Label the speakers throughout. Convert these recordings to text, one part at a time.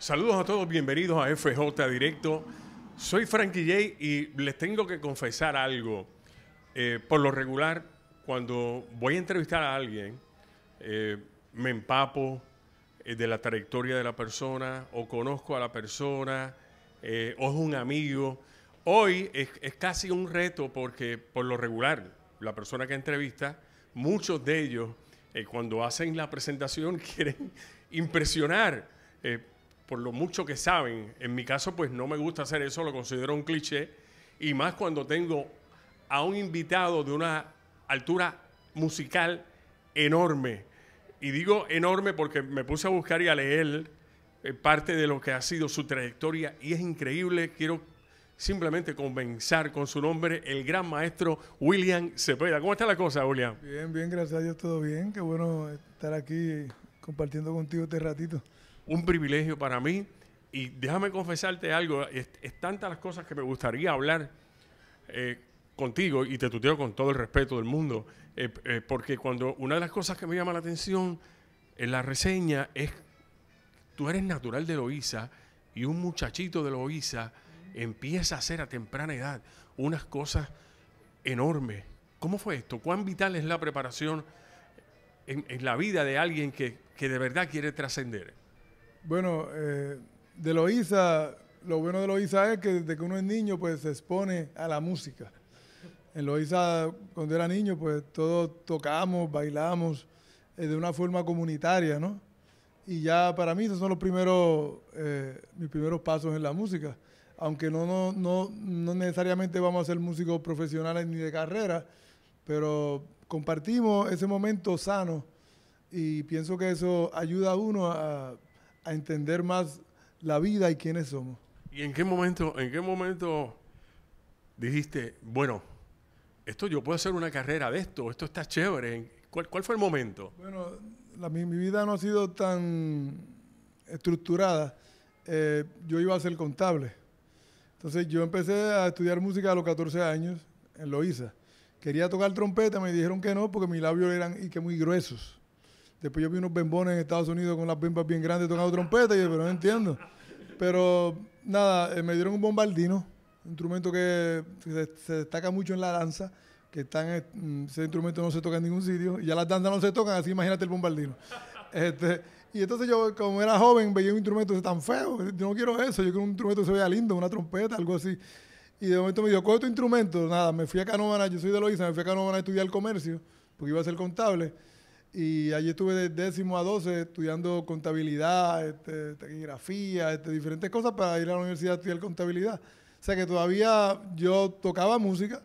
Speaker 1: Saludos a todos, bienvenidos a FJ Directo. Soy Frankie J y les tengo que confesar algo. Eh, por lo regular, cuando voy a entrevistar a alguien, eh, me empapo eh, de la trayectoria de la persona o conozco a la persona o es un amigo. Hoy es, casi un reto porque por lo regular, la persona que entrevista, muchos de ellos cuando hacen la presentación quieren impresionar por lo mucho que saben. En mi caso, pues no me gusta hacer eso, lo considero un cliché. Y más cuando tengo a un invitado de una altura musical enorme. Y digo enorme porque me puse a buscar y a leer eh, parte de lo que ha sido su trayectoria y es increíble. Quiero simplemente comenzar con su nombre, el gran maestro William Cepeda. ¿Cómo está la cosa, William?
Speaker 2: Bien, bien, gracias a Dios, todo bien. Qué bueno estar aquí compartiendo contigo este ratito
Speaker 1: un privilegio para mí. Y déjame confesarte algo, es, tantas las cosas que me gustaría hablar eh, contigo y te tuteo con todo el respeto del mundo, eh, eh, porque cuando una de las cosas que me llama la atención en la reseña es, tú eres natural de Loíza y un muchachito de Loíza empieza a hacer a temprana edad unas cosas enormes. ¿Cómo fue esto? ¿Cuán vital es la preparación en, en la vida de alguien que, que de verdad quiere trascender?
Speaker 2: Bueno, eh, de Loiza, lo bueno de Loiza es que desde que uno es niño, pues se expone a la música. En Loiza, cuando era niño, pues todos tocamos, bailamos eh, de una forma comunitaria, ¿no? Y ya para mí esos son los primeros, eh, mis primeros pasos en la música. Aunque no, no, no, no necesariamente vamos a ser músicos profesionales ni de carrera, pero compartimos ese momento sano y pienso que eso ayuda a uno a a entender más la vida y quiénes somos.
Speaker 1: ¿Y en qué momento, en qué momento dijiste, bueno, esto yo puedo hacer una carrera de esto, esto está chévere? ¿Cuál, fue el momento? Bueno,
Speaker 2: mi, vida no ha sido tan estructurada. Eh, yo iba a ser contable. Entonces yo empecé a estudiar música a los 14 años en Loiza. Quería tocar trompeta, me dijeron que no porque mis labios eran y que muy gruesos. Después yo vi unos bembones en Estados Unidos con las bimbas bien grandes tocando trompeta, y yo, pero no entiendo. Pero nada, eh, me dieron un bombardino, un instrumento que se, destaca mucho en la danza, que están, mm, ese instrumento no se toca en ningún sitio, y ya las danzas no se tocan, así imagínate el bombardino. Este, y entonces yo, como era joven, veía un instrumento tan feo, yo no quiero eso, yo quiero un instrumento que se vea lindo, una trompeta, algo así. Y de momento me dijo, coge tu instrumento, nada, me fui a Canoana, yo soy de Loiza, me fui a van a estudiar comercio, porque iba a ser contable y allí estuve de décimo a doce estudiando contabilidad, este, taquigrafía, este, diferentes cosas para ir a la universidad a estudiar contabilidad. O sea que todavía yo tocaba música,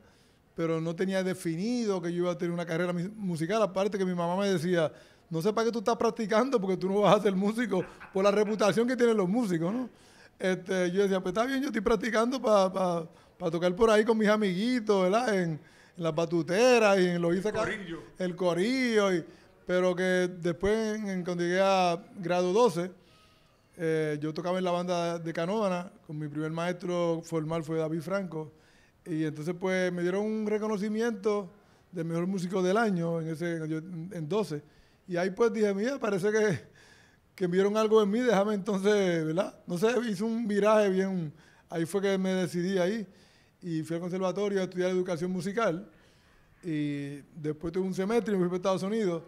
Speaker 2: pero no tenía definido que yo iba a tener una carrera musical. Aparte que mi mamá me decía, no sé para qué tú estás practicando porque tú no vas a ser músico por la reputación que tienen los músicos, ¿no? Este, yo decía, pues está bien, yo estoy practicando para para tocar por ahí con mis amiguitos, ¿verdad? En, las batuteras y en los el corillo. El corillo y, pero que después, cuando llegué a grado 12, eh, yo tocaba en la banda de Canóvana, con mi primer maestro formal fue David Franco, y entonces pues me dieron un reconocimiento de mejor músico del año en ese en 12. Y ahí pues dije, mira, parece que, que vieron algo en mí, déjame entonces, ¿verdad? No sé, hice un viraje bien, ahí fue que me decidí ahí y fui al conservatorio a estudiar educación musical y después tuve un semestre y me fui para Estados Unidos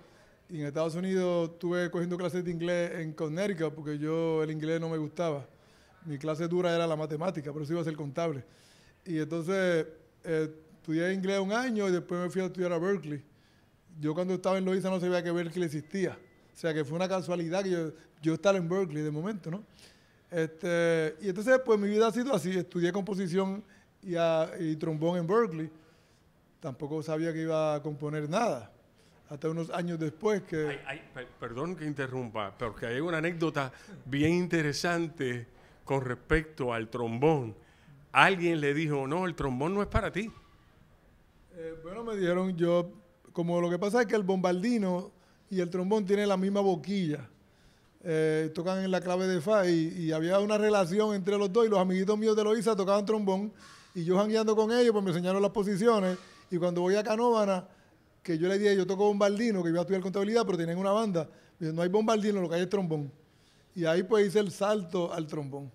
Speaker 2: y en Estados Unidos estuve cogiendo clases de inglés en Connecticut porque yo el inglés no me gustaba. Mi clase dura era la matemática, pero eso iba a ser contable. Y entonces eh, estudié inglés un año y después me fui a estudiar a Berkeley. Yo cuando estaba en Loiza no sabía que Berkeley existía. O sea que fue una casualidad que yo, estaba en Berkeley de momento, ¿no? Este, y entonces, pues mi vida ha sido así. Estudié composición y, ah, y trombón en Berkeley. Tampoco sabía que iba a componer nada hasta unos años después que...
Speaker 1: perdón que interrumpa, porque hay una anécdota bien interesante con respecto al trombón. Alguien le dijo, no, el trombón no es para ti.
Speaker 2: Eh, bueno, me dijeron yo, como lo que pasa es que el bombardino y el trombón tienen la misma boquilla. Eh, tocan en la clave de fa y, había una relación entre los dos y los amiguitos míos de Loiza tocaban trombón y yo jangueando con ellos pues me enseñaron las posiciones y cuando voy a Canóvana que yo le dije, yo toco bombardino, que iba a estudiar contabilidad, pero tenían una banda. no hay bombardino, lo que hay es trombón. Y ahí pues hice el salto al trombón.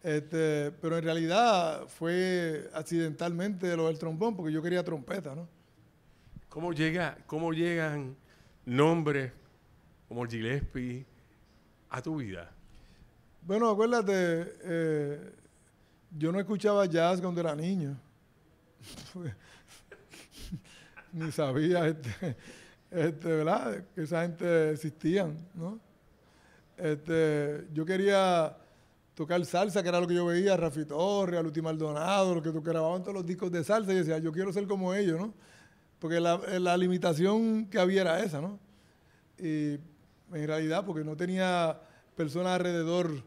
Speaker 2: Este, pero en realidad fue accidentalmente lo del trombón, porque yo quería trompeta, ¿no? ¿Cómo, llega,
Speaker 1: cómo llegan nombres como Gillespie a tu
Speaker 2: vida? Bueno, acuérdate, eh, yo no escuchaba jazz cuando era niño. ni sabía, este, este, ¿verdad? Que esa gente existía, ¿no? Este, yo quería tocar salsa, que era lo que yo veía, Rafi Torres, Aluti Maldonado, lo que grababan todos los discos de salsa, y decía, yo quiero ser como ellos, ¿no? Porque la, la, limitación que había era esa, ¿no? Y en realidad, porque no tenía personas alrededor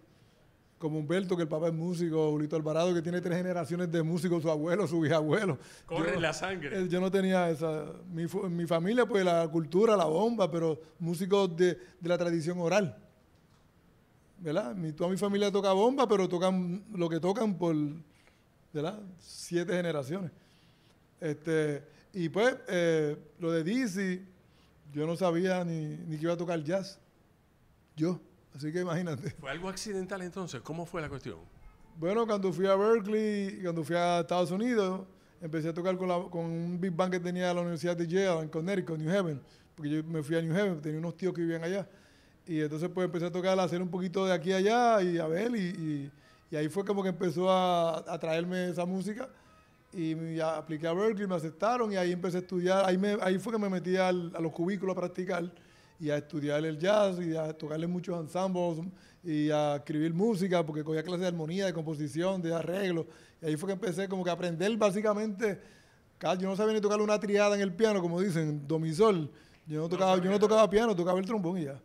Speaker 2: como Humberto, que el papá es músico, Julito Alvarado, que tiene tres generaciones de músicos, su abuelo, su bisabuelo. Corre la sangre. Eh, yo no tenía esa. Mi, familia, pues la cultura, la bomba, pero músicos de, la tradición oral. ¿Verdad? Mi, toda mi familia toca bomba, pero tocan lo que tocan por, ¿verdad? Siete generaciones. Este, y pues, eh, lo de Dizzy, yo no sabía ni, ni que iba a tocar jazz. Yo. Así que imagínate.
Speaker 1: ¿Fue algo accidental entonces? ¿Cómo fue la cuestión?
Speaker 2: Bueno, cuando fui a Berkeley, cuando fui a Estados Unidos, empecé a tocar con, un big band que tenía la Universidad de Yale en Connecticut, New Haven, porque yo me fui a New Haven, tenía unos tíos que vivían allá. Y entonces pues empecé a tocar, a hacer un poquito de aquí allá y a ver, y, ahí fue como que empezó a, traerme esa música. Y apliqué a Berkeley, me aceptaron y ahí empecé a estudiar, ahí, fue que me metí a los cubículos a practicar y a estudiar el jazz y a tocarle muchos ensambles y a escribir música porque cogía clases de armonía, de composición, de arreglo. Y ahí fue que empecé como que a aprender básicamente, yo no sabía ni tocar una triada en el piano, como dicen, domisol. Yo no tocaba, yo no tocaba piano, tocaba el trombón y ya.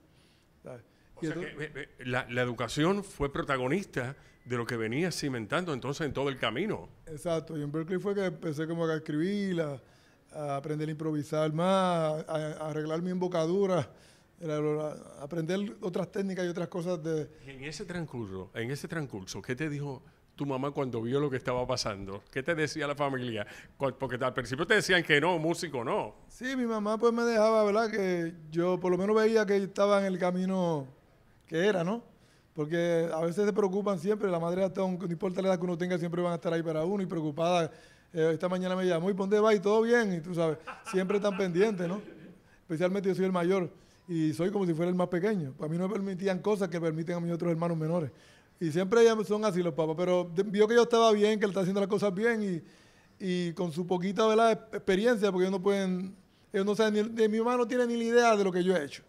Speaker 1: la, educación fue protagonista de lo que venía cimentando entonces en todo el camino.
Speaker 2: Exacto, y en Berkeley fue que empecé como a escribir, aprender a improvisar más, a, arreglar mi embocadura, aprender otras técnicas y otras cosas de...
Speaker 1: En ese transcurso, en ese transcurso, ¿qué te dijo tu mamá cuando vio lo que estaba pasando? ¿Qué te decía la familia? Porque al principio te decían que no, músico no.
Speaker 2: Sí, mi mamá pues me dejaba, ¿verdad? Que yo por lo menos veía que estaba en el camino que era, ¿no? Porque a veces se preocupan siempre, la madre no importa la edad que uno tenga, siempre van a estar ahí para uno y preocupada eh, esta mañana me llamó y ponte va y todo bien, y tú sabes, siempre están pendientes, ¿no? Especialmente yo soy el mayor y soy como si fuera el más pequeño. Para mí no me permitían cosas que permiten a mis otros hermanos menores. Y siempre son así los papás. pero vio que yo estaba bien, que él está haciendo las cosas bien y, y con su poquita ¿verdad? experiencia, porque ellos no pueden, ellos no saben, ni, mi mamá no tiene ni la idea de lo que yo he hecho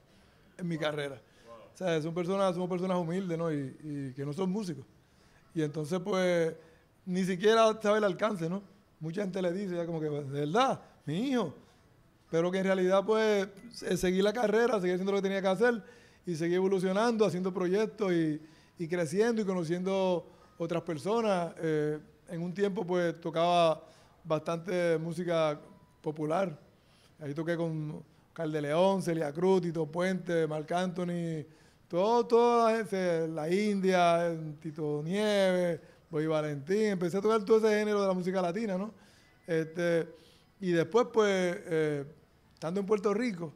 Speaker 2: en mi carrera. O sea, son personas, somos personas humildes, ¿no? Y, y que no son músicos. Y entonces, pues, ni siquiera sabe el alcance, ¿no? mucha gente le dice ya como que, de verdad, mi hijo. Pero que en realidad, pues, eh, seguí la carrera, seguí haciendo lo que tenía que hacer y seguí evolucionando, haciendo proyectos y, creciendo y conociendo otras personas. Eh, en un tiempo, pues, tocaba bastante música popular. Ahí toqué con Calde León, Celia Cruz, Tito Puente, Marc Anthony, todo, toda la gente, la India, Tito Nieves, voy pues, Valentín, empecé a tocar todo ese género de la música latina, ¿no? Este, y después, pues, eh, estando en Puerto Rico,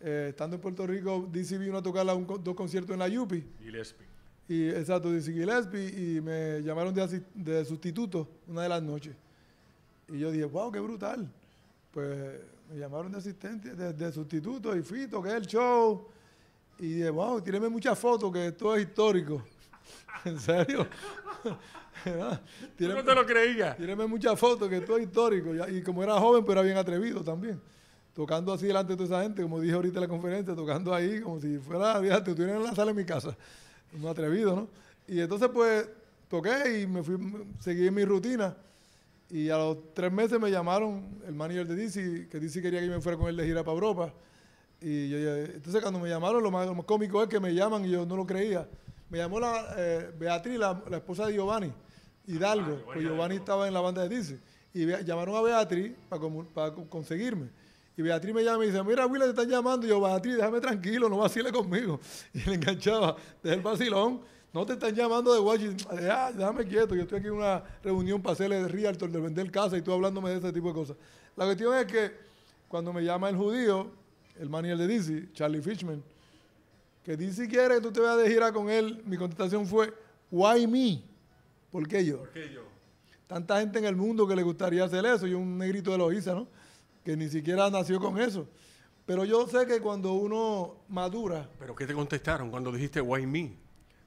Speaker 2: eh, estando en Puerto Rico, DC vino a tocar dos conciertos en la Yupi. Gillespie. Y, exacto, DC Gillespie, y me llamaron de, sustituto una de las noches. Y yo dije, wow, qué brutal. Pues me llamaron de asistente, de, sustituto, y fui, toqué el show. Y dije, wow, tíreme muchas fotos, que esto es histórico. en serio, tíreme, no te lo creía? Tíreme muchas fotos, que tú es histórico. Y, como era joven, pero era bien atrevido también. Tocando así delante de toda esa gente, como dije ahorita en la conferencia, tocando ahí como si fuera, fíjate, tú tienes la sala en mi casa. No atrevido, ¿no? Y entonces, pues, toqué y me fui, seguí en mi rutina. Y a los tres meses me llamaron el manager de DC, que DC quería que me fuera con él de gira para Europa. Y entonces cuando me llamaron, lo más, lo más, cómico es que me llaman y yo no lo creía. Me llamó la, eh, Beatriz, la, esposa de Giovanni, Hidalgo, ah, pues Giovanni estaba en la banda de Dizzy. Y llamaron a Beatriz para, conseguirme. Y Beatriz me llama y dice, mira, Willa te están llamando. Y yo, Beatriz, déjame tranquilo, no vacile conmigo. Y le enganchaba, desde el vacilón, no te están llamando de Washington. Ah, déjame quieto, yo estoy aquí en una reunión para hacerle de Realtor, de vender casa y tú hablándome de ese tipo de cosas. La cuestión es que cuando me llama el judío, el maniel de DC, Charlie Fishman, que ni siquiera tú te vayas de gira con él, mi contestación fue, why me? ¿Por qué yo? ¿Por qué yo? Tanta gente en el mundo que le gustaría hacer eso, yo un negrito de Loiza, ¿no? Que ni siquiera nació con eso. Pero yo sé que cuando uno madura...
Speaker 1: ¿Pero qué te contestaron cuando dijiste why me?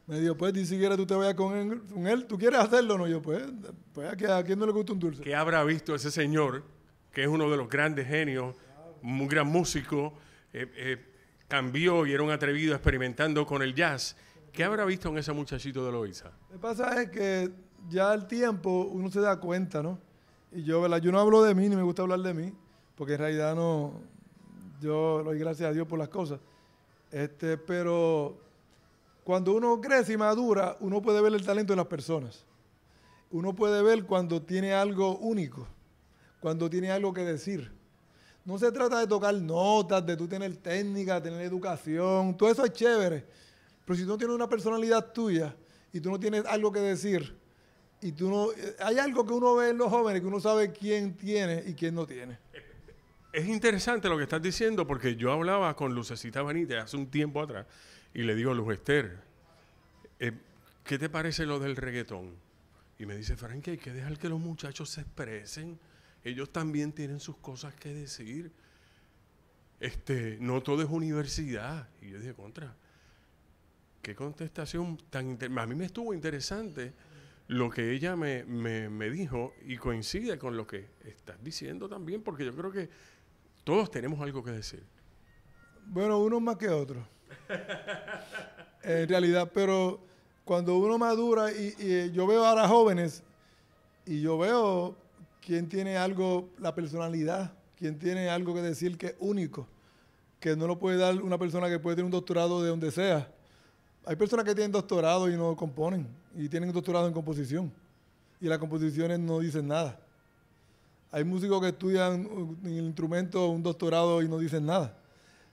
Speaker 2: Me dijo, pues ni siquiera tú te vayas con él, con él. ¿tú quieres hacerlo no? Yo, pues, pues ¿a, quién, no le gusta un dulce?
Speaker 1: ¿Qué habrá visto ese señor, que es uno de los grandes genios, un gran músico, eh, eh, cambió y era un atrevido experimentando con el jazz. ¿Qué habrá visto en ese muchachito de Loiza?
Speaker 2: Lo que pasa es que ya al tiempo uno se da cuenta, ¿no? Y yo, ¿verdad? Yo no hablo de mí, ni me gusta hablar de mí, porque en realidad no. Yo doy gracias a Dios por las cosas. Este, pero cuando uno crece y madura, uno puede ver el talento de las personas. Uno puede ver cuando tiene algo único, cuando tiene algo que decir no se trata de tocar notas, de tú tener técnica, tener educación, todo eso es chévere. Pero si tú no tienes una personalidad tuya y tú no tienes algo que decir, y tú no, eh, hay algo que uno ve en los jóvenes que uno sabe quién tiene y quién no tiene.
Speaker 1: Es interesante lo que estás diciendo porque yo hablaba con Lucecita Benítez hace un tiempo atrás y le digo, Luz Esther, eh, ¿qué te parece lo del reggaetón? Y me dice, Frank, hay que dejar que los muchachos se expresen. Ellos también tienen sus cosas que decir. Este, no todo es universidad. Y yo dije, contra, qué contestación tan A mí me estuvo interesante lo que ella me, dijo y coincide con lo que estás diciendo también, porque yo creo que todos tenemos algo que decir.
Speaker 2: Bueno, uno más que otro. en realidad, pero cuando uno madura y, yo veo a las jóvenes y yo veo ¿Quién tiene algo, la personalidad? ¿Quién tiene algo que decir que es único? Que no lo puede dar una persona que puede tener un doctorado de donde sea. Hay personas que tienen doctorado y no componen, y tienen un doctorado en composición, y las composiciones no dicen nada. Hay músicos que estudian en el instrumento, un doctorado y no dicen nada.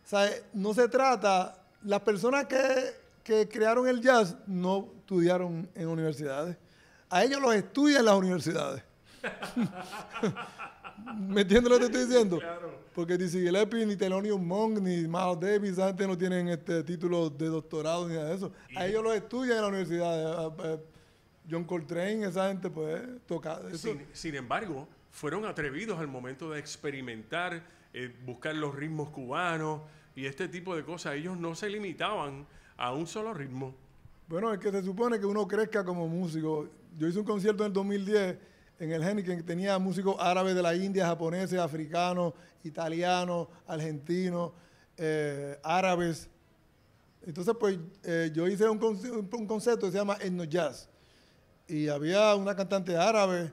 Speaker 2: O sea, no se trata, las personas que, que crearon el jazz no estudiaron en universidades. A ellos los estudian las universidades. ¿Me entiendes lo que te estoy diciendo? Porque ni Sigilepi, ni Thelonious Monk, ni Miles Davis antes no tienen este título de doctorado ni nada de eso. A ellos los estudian en la universidad. Eh, eh, eh, John Coltrane, esa gente, pues, toca. Eso.
Speaker 1: Sin, embargo, fueron atrevidos al momento de experimentar, buscar los ritmos cubanos y este tipo de cosas. Ellos no se limitaban a un solo ritmo.
Speaker 2: Bueno, es que se supone que uno crezca como músico. Yo hice un concierto en el 2010 en el que tenía músicos árabes de la India, japoneses, africanos, italianos, argentinos, eh, árabes. Entonces, pues eh, yo hice un, concepto que se llama Enno jazz. Y había una cantante árabe,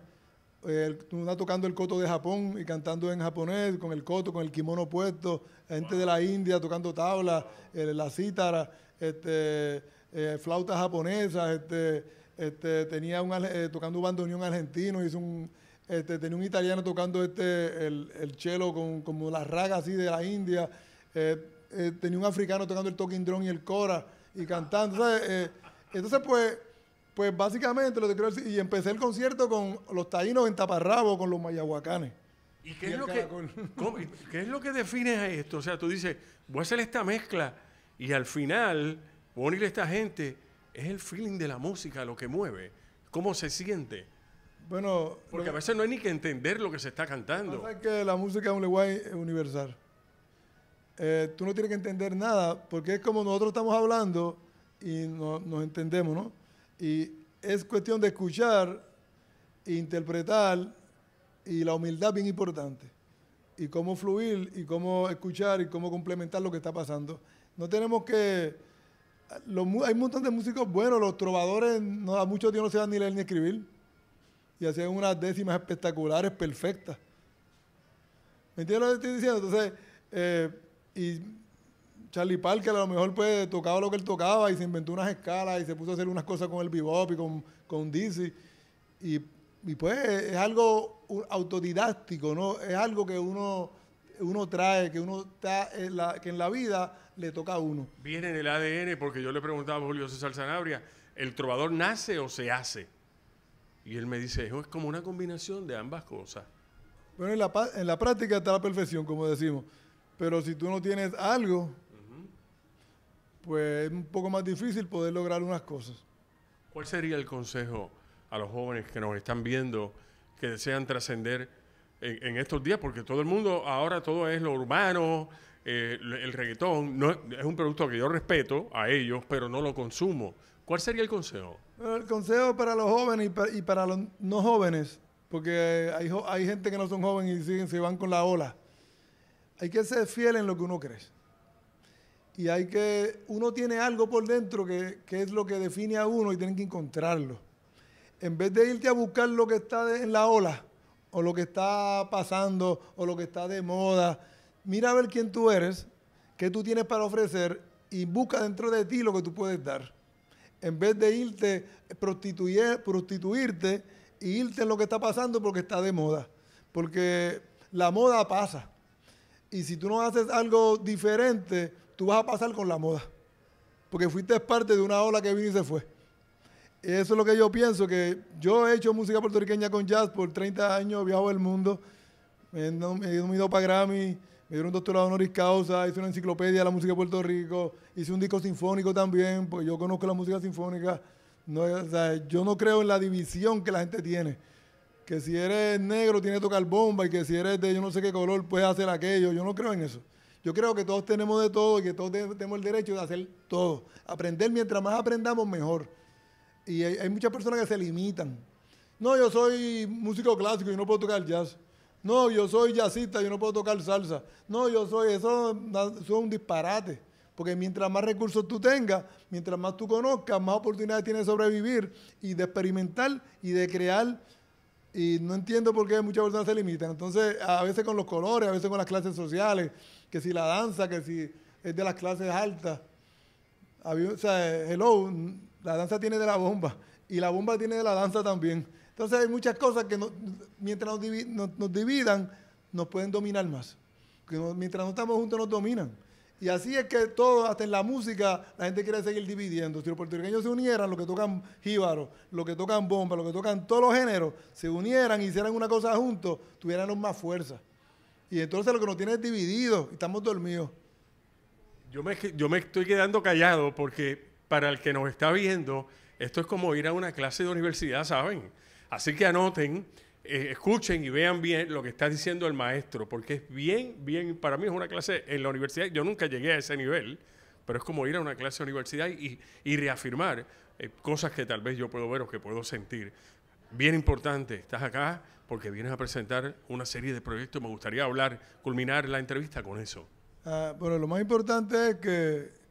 Speaker 2: eh, una tocando el coto de Japón y cantando en japonés, con el coto, con el kimono puesto, gente de la India tocando tabla, la cítara, este, flautas japonesas, este, este, tenía un, eh, tocando un bandoneón argentino, hizo un, este, tenía un italiano tocando este, el, el cello con como las ragas así de la India, eh, eh, tenía un africano tocando el talking drum y el cora y cantando. entonces, pues, pues básicamente lo que quiero decir, y empecé el concierto con los taínos en taparrabo, con los mayahuacanes. ¿Y qué, es lo que, define a
Speaker 1: esto? O sea, tú dices, voy a hacer esta mezcla y al final, voy a unir a esta gente es el feeling de la música lo que mueve, cómo se siente.
Speaker 2: Bueno, porque a
Speaker 1: veces no hay ni que entender lo que se está cantando.
Speaker 2: que la música de un es universal. Eh, tú no tienes que entender nada, porque es como nosotros estamos hablando y nos entendemos, ¿no? Y es cuestión de escuchar, interpretar y la humildad bien importante. Y cómo fluir y cómo escuchar y cómo complementar lo que está pasando. No tenemos que hay un montón de músicos buenos, los trovadores, no, a muchos ellos no se dan ni leer ni escribir. Y hacían unas décimas espectaculares, perfectas. ¿Me entiendes lo que estoy diciendo? Entonces, eh, y Charlie Parker a lo mejor pues, tocaba lo que él tocaba y se inventó unas escalas y se puso a hacer unas cosas con el bebop y con, con Dizzy. Y, y pues es algo autodidáctico, ¿no? Es algo que uno uno trae, que uno está en la, que en la vida le toca a uno.
Speaker 1: Viene en el ADN, porque yo le preguntaba a Julio César Sanabria, ¿el trovador nace o se hace? Y él me dice, eso es como una combinación de ambas cosas.
Speaker 2: Bueno, en la, práctica está la perfección, como decimos. Pero si tú no tienes algo, pues es un poco más difícil poder lograr unas cosas.
Speaker 1: ¿Cuál sería el consejo a los jóvenes que nos están viendo, que desean trascender? en, estos días, porque todo el mundo, ahora todo es lo urbano, eh, el reggaetón, no, es un producto que yo respeto a ellos, pero no lo consumo. ¿Cuál sería el consejo?
Speaker 2: El consejo para los jóvenes y para, los no jóvenes, porque hay, gente que no son jóvenes y siguen, se van con la ola. Hay que ser fiel en lo que uno cree. Y hay que, uno tiene algo por dentro que, es lo que define a uno y tienen que encontrarlo. En vez de irte a buscar lo que está en la ola, o lo que está pasando o lo que está de moda. Mira a ver quién tú eres, qué tú tienes para ofrecer y busca dentro de ti lo que tú puedes dar. En vez de irte, prostituir, prostituirte e irte en lo que está pasando porque está de moda. Porque la moda pasa. Y si tú no haces algo diferente, tú vas a pasar con la moda. Porque fuiste parte de una ola que vino y se fue. Eso es lo que yo pienso, que yo he hecho música puertorriqueña con jazz por 30 años, he viajado el mundo, me he ido para Grammy, me dieron un doctorado honoris causa, hice una enciclopedia de la música de Puerto Rico, hice un disco sinfónico también, porque yo conozco la música sinfónica. No, yo no creo en la división que la gente tiene. Que si eres negro tienes que tocar bomba y que si eres de yo no sé qué color puedes hacer aquello. Yo no creo en eso. Yo creo que todos tenemos de todo y que todos tenemos el derecho de hacer todo. Aprender mientras más aprendamos mejor. Y hay, muchas personas que se limitan. No, yo soy músico clásico y no puedo tocar jazz. No, yo soy jazzista, yo no puedo tocar salsa. No, yo soy, eso, es un disparate. Porque mientras más recursos tú tengas, mientras más tú conozcas, más oportunidades tienes de sobrevivir y de experimentar y de crear. Y no entiendo por qué muchas personas se limitan. Entonces, a veces con los colores, a veces con las clases sociales, que si la danza, que si es de las clases altas. o sea, hello, la danza tiene de la bomba y la bomba tiene de la danza también. Entonces hay muchas cosas que mientras nos, nos, dividan, nos pueden dominar más. mientras no estamos juntos nos dominan. Y así es que todo, hasta en la música, la gente quiere seguir dividiendo. Si los puertorriqueños se unieran, los que tocan jíbaro, los que tocan bomba, los que tocan todos los géneros, se unieran y hicieran una cosa juntos, tuvieran más fuerza. Y entonces lo que nos tiene es dividido y estamos dormidos.
Speaker 1: Yo me, yo me estoy quedando callado porque para el que nos está viendo, esto es como ir a una clase de universidad, ¿saben? Así que anoten, eh, escuchen y vean bien lo que está diciendo el maestro, porque es bien, bien, para mí es una clase en la universidad, yo nunca llegué a ese nivel, pero es como ir a una clase de universidad y, y reafirmar eh, cosas que tal vez yo puedo ver o que puedo sentir. Bien importante, estás acá porque vienes a presentar una serie de proyectos, me gustaría hablar, culminar la entrevista con eso.
Speaker 2: Ah, bueno, lo más importante es que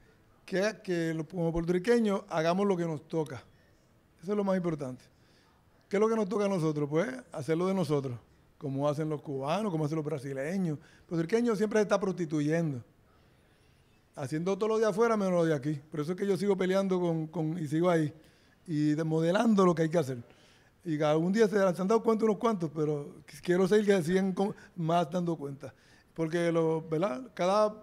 Speaker 2: que, los, como puertorriqueños hagamos lo que nos toca. Eso es lo más importante. ¿Qué es lo que nos toca a nosotros? Pues hacerlo de nosotros, como hacen los cubanos, como hacen los brasileños. El puertorriqueño siempre se está prostituyendo, haciendo todo lo de afuera menos lo de aquí. Por eso es que yo sigo peleando con, y sigo ahí, y modelando lo que hay que hacer. Y algún día se han dado cuenta unos cuantos, pero quiero seguir que sigan más dando cuenta. Porque, lo, ¿verdad? Cada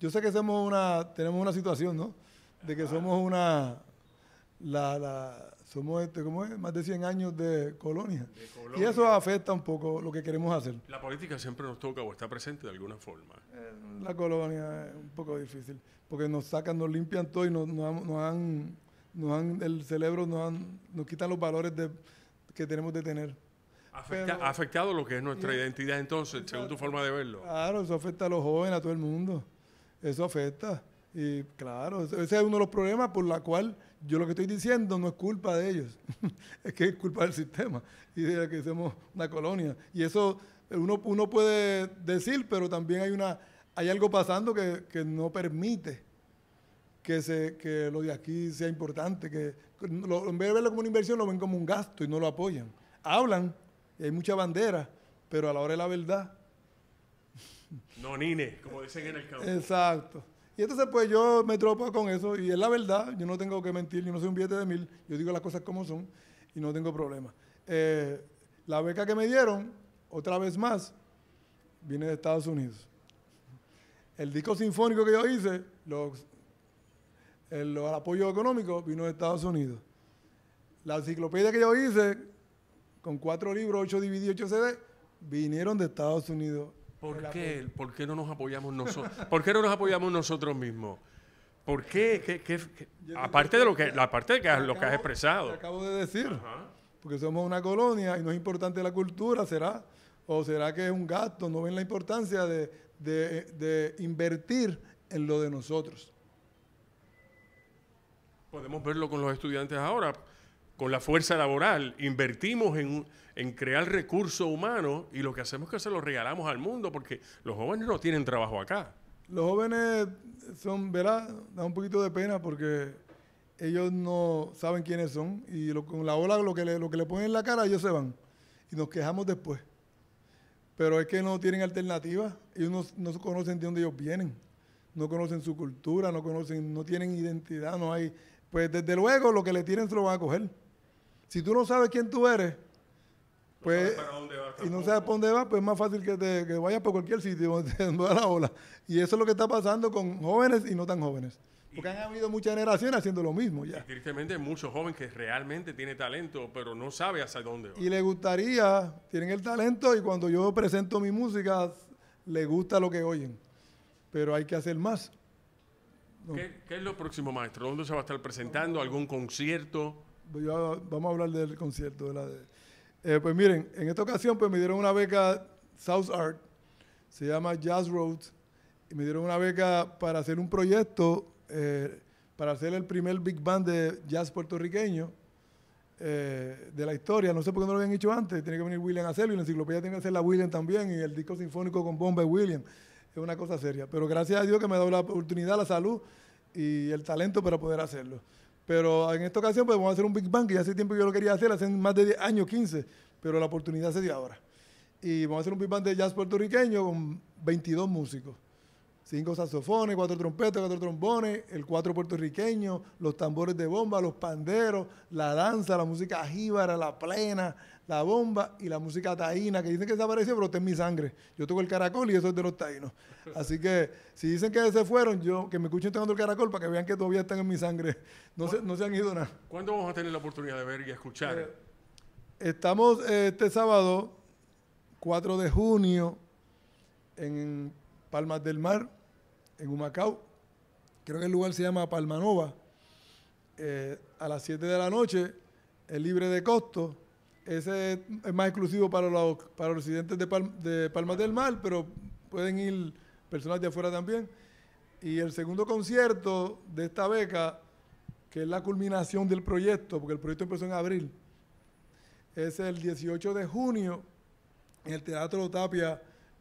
Speaker 2: yo sé que somos una, tenemos una situación, ¿no? De que somos una, la, somos este, más de 100 años de colonia. Y eso afecta un poco lo que queremos hacer.
Speaker 1: La política siempre nos toca o está presente de alguna forma. Eh,
Speaker 2: la colonia es un poco difícil, porque nos sacan, nos limpian todo y nos, nos, han, nos el cerebro nos, han, nos quitan los valores que tenemos de tener.
Speaker 1: ha afectado lo que es nuestra identidad entonces, según tu forma de verlo.
Speaker 2: Claro, eso afecta a los jóvenes, a todo el mundo eso afecta. Y claro, ese es uno de los problemas por la cual yo lo que estoy diciendo no es culpa de ellos, es que es culpa del sistema y de que somos una colonia. Y eso eh, uno, puede decir, pero también hay, una, hay algo pasando que, no permite que, se, que lo de aquí sea importante, que lo, en vez de verlo como una inversión lo ven como un gasto y no lo apoyan. Hablan, y hay mucha bandera, pero a la hora de la verdad
Speaker 1: no nine, como dicen en el campo. Exacto.
Speaker 2: Y entonces pues yo me tropo con eso y es la verdad, yo no tengo que mentir, yo no soy un billete de mil, yo digo las cosas como son y no tengo problema. Eh, la beca que me dieron, otra vez más, viene de Estados Unidos. El disco sinfónico que yo hice, los, el, apoyo económico, vino de Estados Unidos. La enciclopedia que yo hice, con cuatro libros, ocho DVD, ocho CD, vinieron de Estados Unidos ¿Por qué?
Speaker 1: ¿Por qué no nos apoyamos nosotros? ¿Por qué no nos apoyamos nosotros mismos? ¿Por qué? Aparte de lo que, la parte de lo que has expresado.
Speaker 2: acabo de decir. Porque somos una colonia y no es importante la cultura, ¿será? ¿O será que es un gasto? No ven la importancia de, de invertir en lo de nosotros.
Speaker 1: Podemos verlo con los estudiantes ahora con la fuerza laboral, invertimos en, crear recursos humanos y lo que hacemos es que se los regalamos al mundo porque los jóvenes no tienen trabajo acá.
Speaker 2: Los jóvenes son, ¿verdad? Da un poquito de pena porque ellos no saben quiénes son y con la ola lo que, le, lo que le ponen en la cara ellos se van y nos quejamos después. Pero es que no tienen alternativa, ellos no, no conocen de dónde ellos vienen, no conocen su cultura, no conocen, no tienen identidad, no hay... Pues desde luego lo que le tienen se lo van a coger si tú no sabes quién tú eres, pues, y no sabes para dónde vas, pues es más fácil que, te, que vayas por cualquier sitio donde la ola. Y eso es lo que está pasando con jóvenes y no tan jóvenes. Porque han habido muchas generaciones haciendo lo mismo ya.
Speaker 1: Y muchos jóvenes que realmente tienen talento, pero no sabe hacia dónde Y le
Speaker 2: gustaría, tienen el talento y cuando yo presento mi música, le gusta lo que oyen. Pero hay que hacer más.
Speaker 1: ¿Qué, ¿Qué, es lo próximo, maestro? ¿Dónde se va a estar presentando? ¿Algún concierto?
Speaker 2: Pues vamos a hablar del concierto. De la eh, pues miren, en esta ocasión pues me dieron una beca South Art, se llama Jazz Road y me dieron una beca para hacer un proyecto, eh, para hacer el primer big band de jazz puertorriqueño eh, de la historia. No sé por qué no lo habían hecho antes, tiene que venir William a hacerlo, y la enciclopedia tiene que hacer la William también, y el disco sinfónico con bomba de William. Es una cosa seria, pero gracias a Dios que me ha dado la oportunidad, la salud y el talento para poder hacerlo. Pero en esta ocasión pues vamos a hacer un Big Bang, que ya hace tiempo que yo lo quería hacer, hace más de 10 años, 15, pero la oportunidad se dio ahora. Y vamos a hacer un Big Bang de jazz puertorriqueño con 22 músicos. Cinco saxofones, cuatro trompetas, cuatro trombones, el cuatro puertorriqueño, los tambores de bomba, los panderos, la danza, la música jíbara, la plena, la bomba y la música taína, que dicen que desapareció, pero está en mi sangre. Yo toco el caracol y eso es de los taínos. Así que si dicen que se fueron, yo que me escuchen tocando el caracol para que vean que todavía están en mi sangre. No, se, no se han ido nada.
Speaker 1: ¿Cuándo vamos a tener la oportunidad de ver y escuchar? Eh,
Speaker 2: estamos eh, este sábado, 4 de junio, en Palmas del Mar, en Humacao. Creo que el lugar se llama Palmanova. Eh, a las 7 de la noche, es libre de costo. Ese es más exclusivo para los, para residentes de, Palmas del Mar, pero pueden ir personas de afuera también. Y el segundo concierto de esta beca, que es la culminación del proyecto, porque el proyecto empezó en abril, es el 18 de junio en el Teatro Tapia,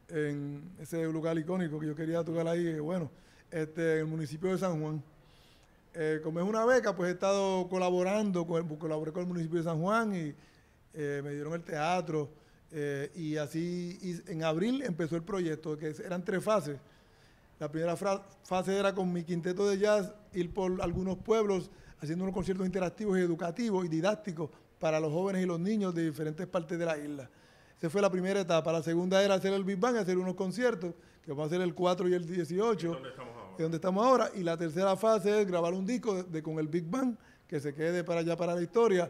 Speaker 2: en ese lugar icónico que yo quería tocar ahí, bueno, este, en el municipio de San Juan. Eh, como es una beca, pues he estado colaborando, con colaboré con el municipio de San Juan y eh, me dieron el teatro eh, y así en abril empezó el proyecto, que eran tres fases. La primera fase era con mi quinteto de jazz ir por algunos pueblos haciendo unos conciertos interactivos y educativos y didácticos para los jóvenes y los niños de diferentes partes de la isla. Esa fue la primera etapa. La segunda era hacer el Big Bang, hacer unos conciertos, que vamos a ser el 4 y el 18. De donde estamos ahora. Y la tercera fase es grabar un disco de, con el Big Bang, que se quede para allá para la historia.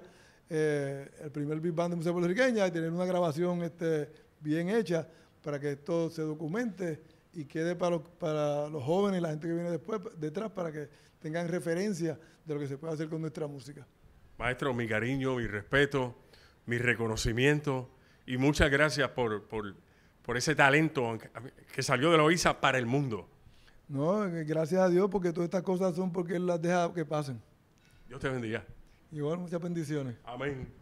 Speaker 2: Eh, el primer Big Band de música Puertorriqueña y tener una grabación este, bien hecha para que esto se documente y quede para los, para los jóvenes y la gente que viene después detrás para que tengan referencia de lo que se puede hacer con nuestra música.
Speaker 1: Maestro, mi cariño, mi respeto, mi reconocimiento y muchas gracias por, por, por ese talento que salió de la OISA para el mundo.
Speaker 2: No, eh, gracias a Dios porque todas estas cosas son porque Él las deja que pasen. Dios te bendiga. Igual, muchas bendiciones.
Speaker 1: Amén.